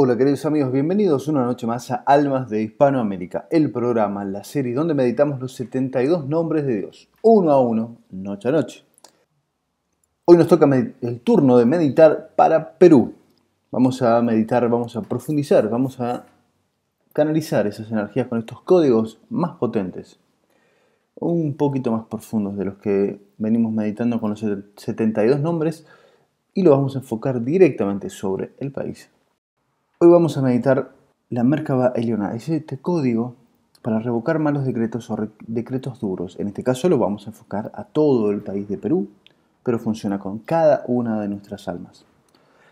Hola queridos amigos, bienvenidos una noche más a Almas de Hispanoamérica, el programa, la serie donde meditamos los 72 nombres de Dios, uno a uno, noche a noche. Hoy nos toca el turno de meditar para Perú. Vamos a meditar, vamos a profundizar, vamos a canalizar esas energías con estos códigos más potentes, un poquito más profundos de los que venimos meditando con los 72 nombres y lo vamos a enfocar directamente sobre el país Hoy vamos a meditar la Merkaba Eliona, es este código para revocar malos decretos o decretos duros. En este caso lo vamos a enfocar a todo el país de Perú, pero funciona con cada una de nuestras almas.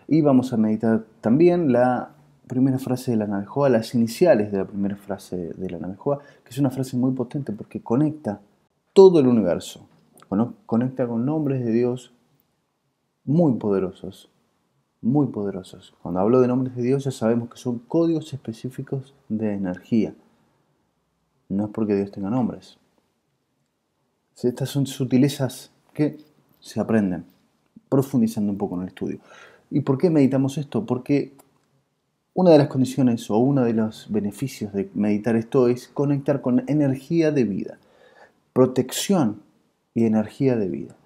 Y vamos a meditar también la primera frase de la Navejoa, las iniciales de la primera frase de la Navejoa, que es una frase muy potente porque conecta todo el universo, conecta con nombres de Dios muy poderosos muy poderosos. Cuando hablo de nombres de Dios ya sabemos que son códigos específicos de energía. No es porque Dios tenga nombres. Estas son sutilezas que se aprenden profundizando un poco en el estudio. ¿Y por qué meditamos esto? Porque una de las condiciones o uno de los beneficios de meditar esto es conectar con energía de vida, protección y energía de vida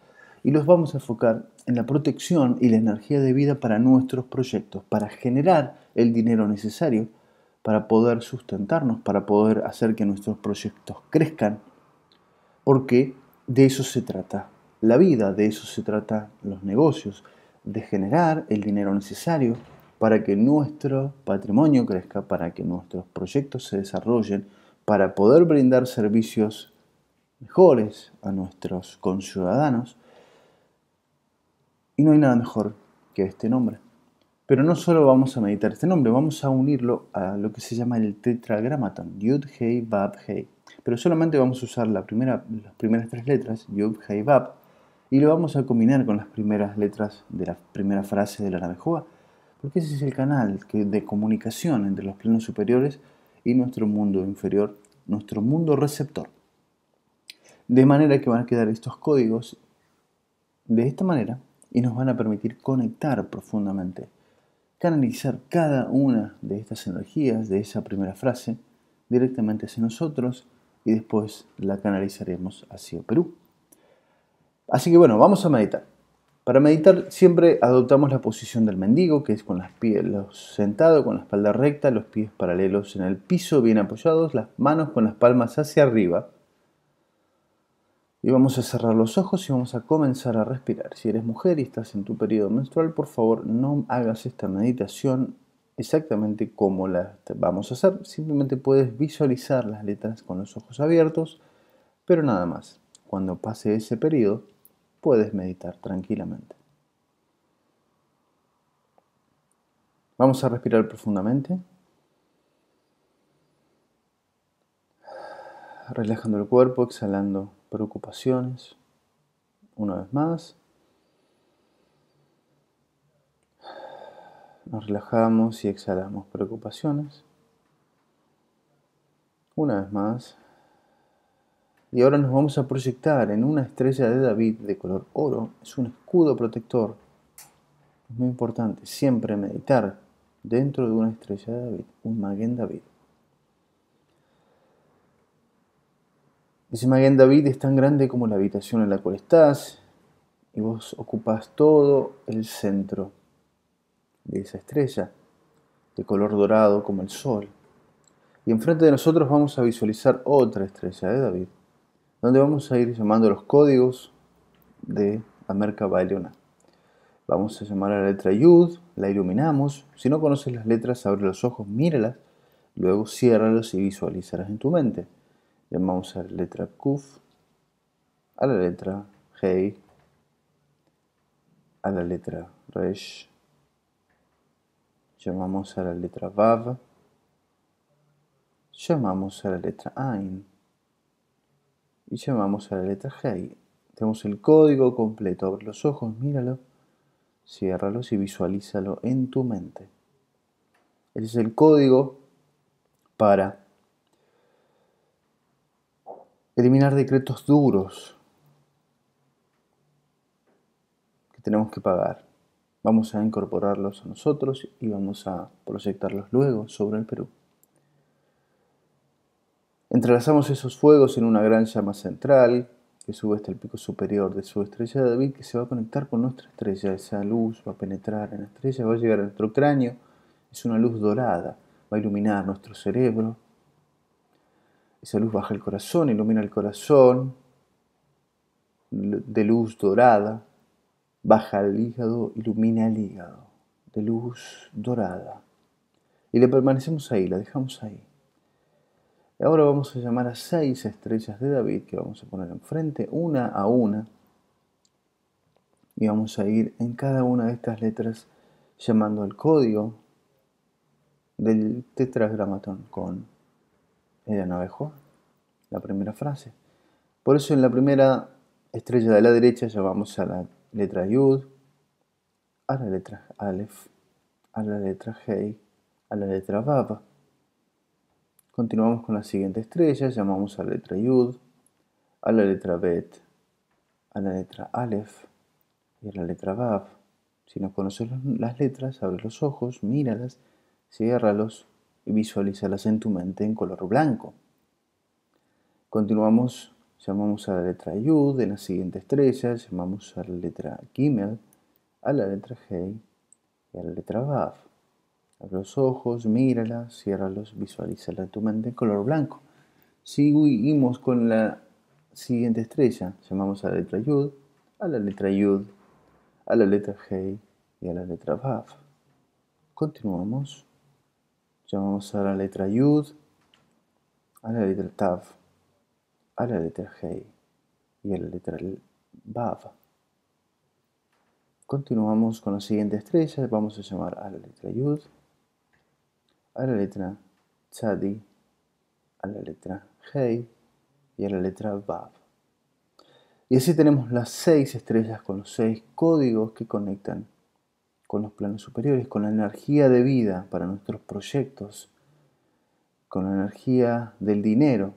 y los vamos a enfocar en la protección y la energía de vida para nuestros proyectos, para generar el dinero necesario para poder sustentarnos, para poder hacer que nuestros proyectos crezcan, porque de eso se trata la vida, de eso se trata los negocios, de generar el dinero necesario para que nuestro patrimonio crezca, para que nuestros proyectos se desarrollen, para poder brindar servicios mejores a nuestros conciudadanos y no hay nada mejor que este nombre. Pero no solo vamos a meditar este nombre, vamos a unirlo a lo que se llama el tetragramaton, Yud Hei Bab Hei. Pero solamente vamos a usar las primeras tres letras, Yud Hei Bab, y lo vamos a combinar con las primeras letras de la primera frase de la Navejoa, porque ese es el canal de comunicación entre los planos superiores y nuestro mundo inferior, nuestro mundo receptor. De manera que van a quedar estos códigos de esta manera y nos van a permitir conectar profundamente, canalizar cada una de estas energías, de esa primera frase, directamente hacia nosotros y después la canalizaremos hacia Perú. Así que bueno, vamos a meditar. Para meditar siempre adoptamos la posición del mendigo, que es con las pies sentados, con la espalda recta, los pies paralelos en el piso, bien apoyados, las manos con las palmas hacia arriba y vamos a cerrar los ojos y vamos a comenzar a respirar. Si eres mujer y estás en tu periodo menstrual, por favor no hagas esta meditación exactamente como la vamos a hacer. Simplemente puedes visualizar las letras con los ojos abiertos, pero nada más. Cuando pase ese periodo, puedes meditar tranquilamente. Vamos a respirar profundamente. relajando el cuerpo, exhalando preocupaciones. Una vez más. Nos relajamos y exhalamos preocupaciones. Una vez más. Y ahora nos vamos a proyectar en una estrella de David de color oro. Es un escudo protector. Es muy importante siempre meditar dentro de una estrella de David, un Maguen David. Dice David, es tan grande como la habitación en la cual estás y vos ocupas todo el centro de esa estrella, de color dorado como el sol. Y enfrente de nosotros vamos a visualizar otra estrella de David, donde vamos a ir llamando los códigos de la merca Vamos a llamar a la letra Yud, la iluminamos. Si no conoces las letras, abre los ojos, míralas, luego ciérralos y visualizarás en tu mente. Llamamos a la letra KUF, a la letra HEI a la letra RESH llamamos a la letra VAV llamamos a la letra AIN y llamamos a la letra HEI tenemos el código completo, abre los ojos, míralo ciérralos y visualízalo en tu mente. Ese es el código para eliminar decretos duros que tenemos que pagar. Vamos a incorporarlos a nosotros y vamos a proyectarlos luego sobre el Perú. Entrelazamos esos fuegos en una gran llama central que sube hasta el pico superior de su estrella de David, que se va a conectar con nuestra estrella. Esa luz va a penetrar en la estrella, va a llegar a nuestro cráneo. Es una luz dorada, va a iluminar nuestro cerebro, esa luz baja el corazón, ilumina el corazón de luz dorada, baja el hígado, ilumina el hígado de luz dorada. Y le permanecemos ahí, la dejamos ahí. Ahora vamos a llamar a seis estrellas de David que vamos a poner enfrente, una a una. Y vamos a ir en cada una de estas letras llamando al código del tetragramatón con no navejó la primera frase. Por eso en la primera estrella de la derecha llamamos a la letra Yud, a la letra Aleph, a la letra Hei, a la letra Vav. Continuamos con la siguiente estrella, llamamos a la letra Yud, a la letra Bet, a la letra Aleph y a la letra Vav. Si no conoces las letras, abre los ojos, míralas, ciérralos y visualízalas en tu mente en color blanco. Continuamos, llamamos a la letra Yud de la siguiente estrella, llamamos a la letra Gimel, a la letra Hei y a la letra Vav. Abre los ojos, mírala, ciérralos, visualízala en tu mente en color blanco. Seguimos con la siguiente estrella, llamamos a la letra Yud, a la letra Yud, a la letra Hei y a la letra Vav. Continuamos Llamamos a la letra Yud, a la letra Tav, a la letra Hei y a la letra BAV. Continuamos con la siguiente estrella. Vamos a llamar a la letra Yud, a la letra Tzadi, a la letra Hei y a la letra BAV. Y así tenemos las seis estrellas con los seis códigos que conectan con los planos superiores, con la energía de vida para nuestros proyectos, con la energía del dinero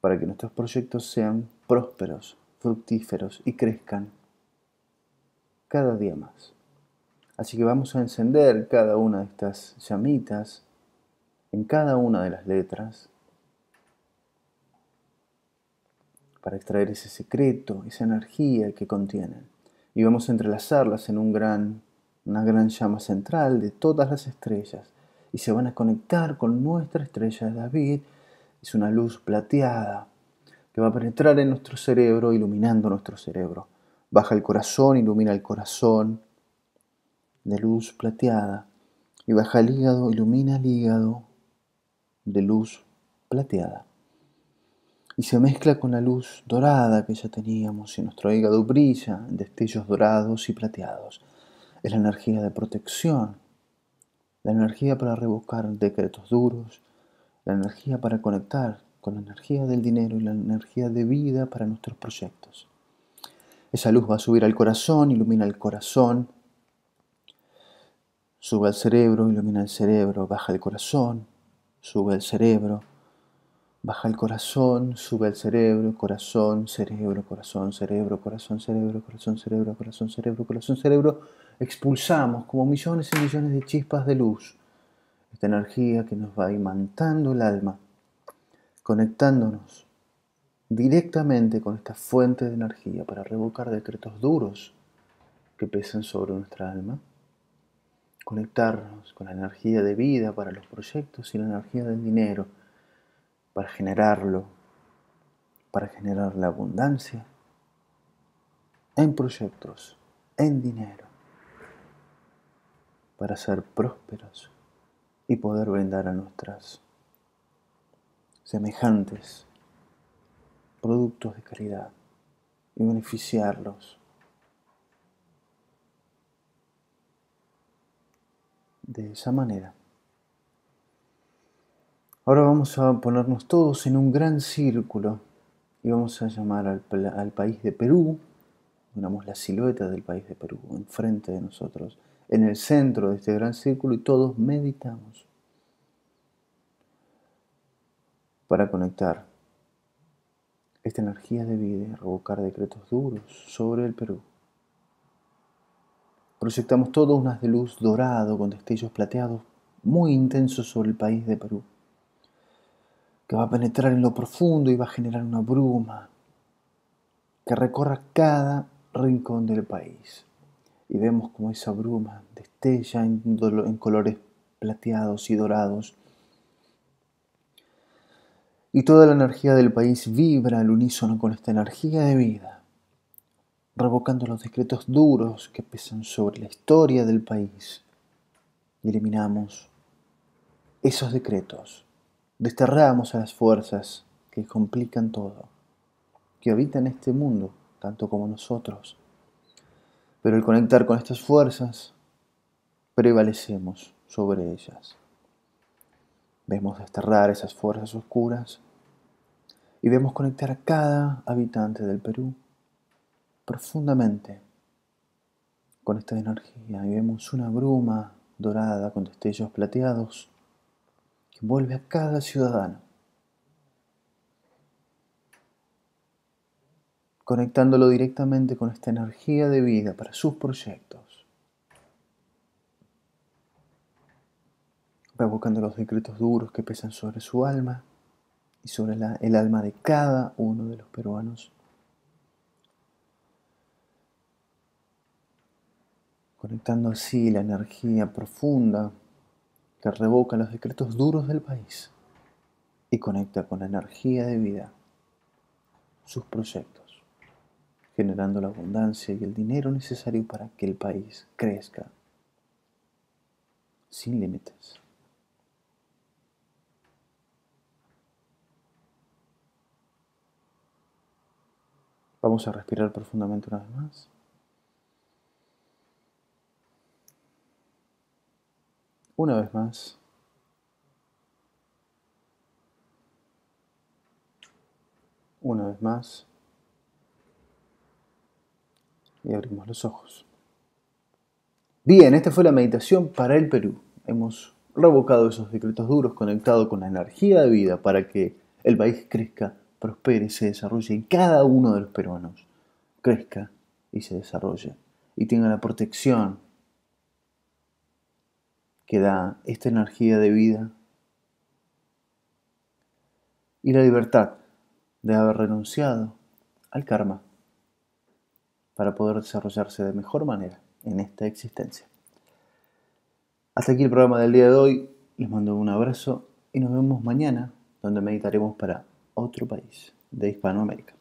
para que nuestros proyectos sean prósperos, fructíferos y crezcan cada día más. Así que vamos a encender cada una de estas llamitas en cada una de las letras para extraer ese secreto, esa energía que contienen y vamos a entrelazarlas en un gran, una gran llama central de todas las estrellas y se van a conectar con nuestra estrella de David. Es una luz plateada que va a penetrar en nuestro cerebro, iluminando nuestro cerebro. Baja el corazón, ilumina el corazón de luz plateada. Y baja el hígado, ilumina el hígado de luz plateada y se mezcla con la luz dorada que ya teníamos y nuestro hígado brilla en destellos dorados y plateados. Es la energía de protección, la energía para rebuscar decretos duros, la energía para conectar con la energía del dinero y la energía de vida para nuestros proyectos. Esa luz va a subir al corazón, ilumina el corazón, sube al cerebro, ilumina el cerebro, baja el corazón, sube al cerebro, baja el corazón, sube el cerebro, corazón, cerebro, corazón, cerebro, corazón, cerebro, corazón, cerebro, corazón, cerebro, corazón, cerebro. Expulsamos como millones y millones de chispas de luz. Esta energía que nos va imantando el alma, conectándonos directamente con esta fuente de energía para revocar decretos duros que pesan sobre nuestra alma. Conectarnos con la energía de vida para los proyectos y la energía del dinero para generarlo, para generar la abundancia en proyectos, en dinero, para ser prósperos y poder brindar a nuestras semejantes productos de caridad y beneficiarlos de esa manera. Ahora vamos a ponernos todos en un gran círculo y vamos a llamar al, país de Perú. Ponemos la silueta del país de Perú enfrente de nosotros, en el centro de este gran círculo y todos meditamos para conectar esta energía de vida y revocar decretos duros sobre el Perú. Proyectamos todos unas de luz dorado con destellos plateados muy intensos sobre el país de Perú que va a penetrar en lo profundo y va a generar una bruma que recorra cada rincón del país. Y vemos como esa bruma destella en, en colores plateados y dorados. Y toda la energía del país vibra al unísono con esta energía de vida, revocando los decretos duros que pesan sobre la historia del país. Y eliminamos esos decretos desterramos a las fuerzas que complican todo, que habitan este mundo, tanto como nosotros. Pero al conectar con estas fuerzas, prevalecemos sobre ellas. Vemos desterrar esas fuerzas oscuras y vemos conectar a cada habitante del Perú profundamente con esta energía y vemos una bruma dorada con destellos plateados vuelve a cada ciudadano, conectándolo directamente con esta energía de vida para sus proyectos, revocando los decretos duros que pesan sobre su alma y sobre el alma de cada uno de los peruanos. Conectando así la energía profunda que revoca los decretos duros del país y conecta con la energía de vida sus proyectos, generando la abundancia y el dinero necesario para que el país crezca sin límites. Vamos a respirar profundamente una vez más. una vez más. Una vez más. Y abrimos los ojos. Bien, esta fue la meditación para el Perú. Hemos revocado esos decretos duros, conectados con la energía de vida para que el país crezca, prospere, se desarrolle y cada uno de los peruanos crezca y se desarrolle y tenga la protección que da esta energía de vida y la libertad de haber renunciado al karma para poder desarrollarse de mejor manera en esta existencia. Hasta aquí el programa del día de hoy. Les mando un abrazo y nos vemos mañana donde meditaremos para otro país de Hispanoamérica.